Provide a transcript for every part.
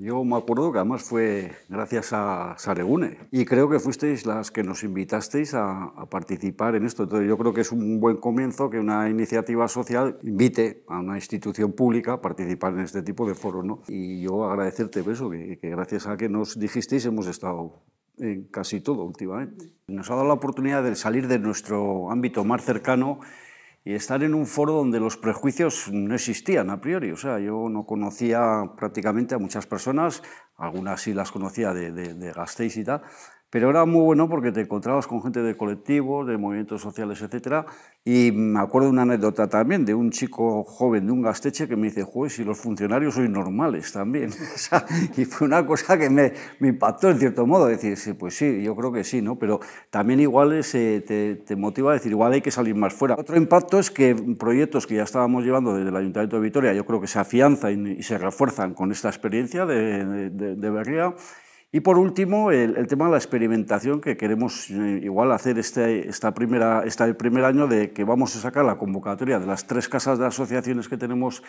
Yo me acuerdo que además fue gracias a Saregune y creo que fuisteis las que nos invitasteis a, participar en esto. Entonces yo creo que es un buen comienzo que una iniciativa social invite a una institución pública a participar en este tipo de foros. ¿no? Y yo agradecerte por eso, que, que gracias a que nos dijisteis hemos estado en casi todo últimamente. Nos ha dado la oportunidad de salir de nuestro ámbito más cercano y estar en un foro donde los prejuicios no existían a priori. O sea, yo no conocía prácticamente a muchas personas, algunas sí las conocía de, de, de Gasteiz y tal, pero era muy bueno porque te encontrabas con gente de colectivos, de movimientos sociales, etcétera, y me acuerdo de una anécdota también de un chico joven de un gasteche que me dice, joder, si los funcionarios son normales también, y fue una cosa que me, me, impactó en cierto modo, decir, sí, pues sí, yo creo que sí, ¿no? Pero también igual eh, te, te, motiva a decir, igual hay que salir más fuera. Otro impacto es que proyectos que ya estábamos llevando desde el Ayuntamiento de Vitoria, yo creo que se afianzan y se refuerzan con esta experiencia de de, Berria. Y por último, el, tema de la experimentación que queremos eh, igual hacer este, esta primera, primer año de que vamos a sacar la convocatoria de las tres casas de asociaciones que tenemos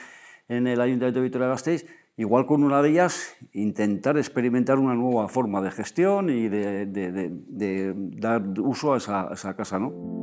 en el Ayuntamiento de Vitoria-Gasteiz, igual con una de ellas intentar experimentar una nueva forma de gestión y de, dar uso a esa, a esa casa. ¿no?